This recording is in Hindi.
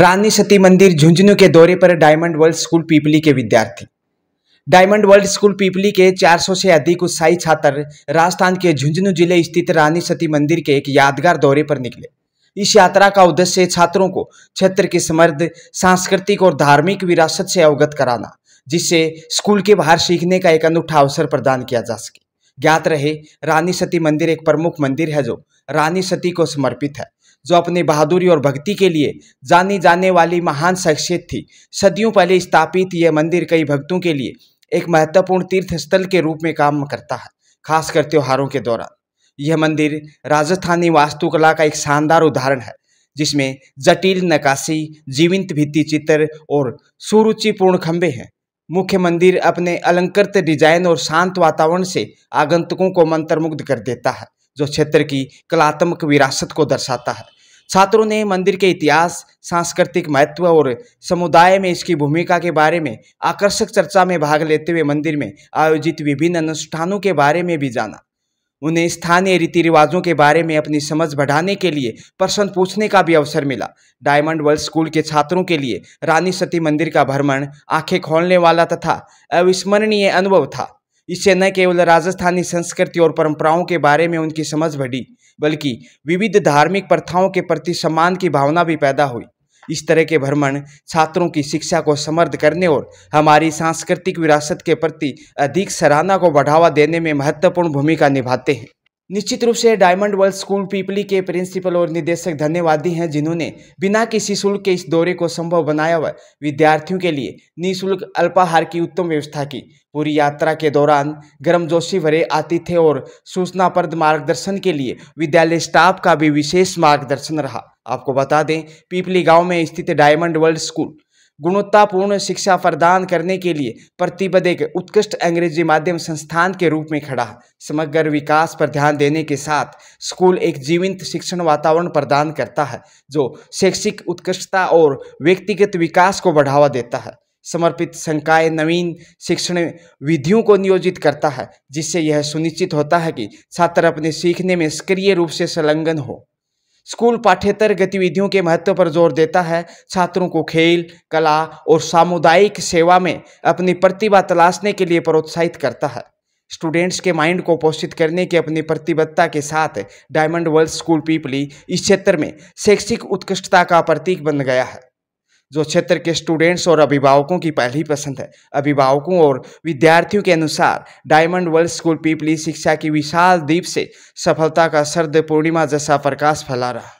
रानी सती मंदिर झुंझुनू के दौरे पर डायमंड वर्ल्ड स्कूल पीपली के विद्यार्थी डायमंड वर्ल्ड स्कूल पीपली के 400 से अधिक उत्साही छात्र राजस्थान के झुंझुनू जिले स्थित रानी सती मंदिर के एक यादगार दौरे पर निकले इस यात्रा का उद्देश्य छात्रों को क्षेत्र की समृद्ध सांस्कृतिक और धार्मिक विरासत से अवगत कराना जिससे स्कूल के बाहर सीखने का एक अनूठा अवसर प्रदान किया जा सके ज्ञात रहे रानी सती मंदिर एक प्रमुख मंदिर है जो रानी सती को समर्पित है जो अपनी बहादुरी और भक्ति के लिए जानी जाने वाली महान शख्सियत थी सदियों पहले स्थापित यह मंदिर कई भक्तों के लिए एक महत्वपूर्ण तीर्थ स्थल के रूप में काम करता है खासकर त्योहारों के दौरान यह मंदिर राजस्थानी वास्तुकला का एक शानदार उदाहरण है जिसमें जटिल नकाशी जीवंत भित्ति चित्र और सुरुचिपूर्ण खंभे हैं मुख्य मंदिर अपने अलंकृत डिजाइन और शांत वातावरण से आगंतुकों को मंत्रमुग्ध कर देता है जो क्षेत्र की कलात्मक विरासत को दर्शाता है छात्रों ने मंदिर के इतिहास सांस्कृतिक महत्व और समुदाय में इसकी भूमिका के बारे में आकर्षक चर्चा में भाग लेते हुए मंदिर में आयोजित विभिन्न अनुष्ठानों के बारे में भी जाना उन्हें स्थानीय रीति रिवाजों के बारे में अपनी समझ बढ़ाने के लिए प्रश्न पूछने का भी अवसर मिला डायमंड वर्ल्ड स्कूल के छात्रों के लिए रानी सती मंदिर का भ्रमण आंखें खोलने वाला तथा अविस्मरणीय अनुभव था इससे न केवल राजस्थानी संस्कृति और परंपराओं के बारे में उनकी समझ बढ़ी बल्कि विविध धार्मिक प्रथाओं के प्रति सम्मान की भावना भी पैदा हुई इस तरह के भ्रमण छात्रों की शिक्षा को समर्थ करने और हमारी सांस्कृतिक विरासत के प्रति अधिक सराहना को बढ़ावा देने में महत्वपूर्ण भूमिका निभाते हैं निश्चित रूप से डायमंड वर्ल्ड स्कूल पीपली के प्रिंसिपल और निदेशक धन्यवादी हैं जिन्होंने बिना किसी शुल्क के इस दौरे को संभव बनाया व विद्यार्थियों के लिए निःशुल्क अल्पाहार की उत्तम व्यवस्था की पूरी यात्रा के दौरान गर्मजोशी भरे आतिथ्य और सूचनाप्रद मार्गदर्शन के लिए विद्यालय स्टाफ का भी विशेष मार्गदर्शन रहा आपको बता दें पीपली गाँव में स्थित डायमंड वर्ल्ड स्कूल गुणवत्तापूर्ण शिक्षा प्रदान करने के लिए प्रतिबद्ध एक उत्कृष्ट अंग्रेजी माध्यम संस्थान के रूप में खड़ा समग्र विकास पर ध्यान देने के साथ स्कूल एक जीवंत शिक्षण वातावरण प्रदान करता है जो शैक्षिक उत्कृष्टता और व्यक्तिगत विकास को बढ़ावा देता है समर्पित संकाय नवीन शिक्षण विधियों को नियोजित करता है जिससे यह सुनिश्चित होता है कि छात्र अपने सीखने में सक्रिय रूप से संलग्न हो स्कूल पाठ्यतर गतिविधियों के महत्व पर जोर देता है छात्रों को खेल कला और सामुदायिक सेवा में अपनी प्रतिभा तलाशने के लिए प्रोत्साहित करता है स्टूडेंट्स के माइंड को पोषित करने की अपनी प्रतिबद्धता के साथ डायमंड वर्ल्ड स्कूल पीपली इस क्षेत्र में शैक्षिक उत्कृष्टता का प्रतीक बन गया है जो क्षेत्र के स्टूडेंट्स और अभिभावकों की पहली पसंद है अभिभावकों और विद्यार्थियों के अनुसार डायमंड वर्ल्ड स्कूल पीपली शिक्षा की विशाल दीप से सफलता का शरद पूर्णिमा जैसा प्रकाश फैला रहा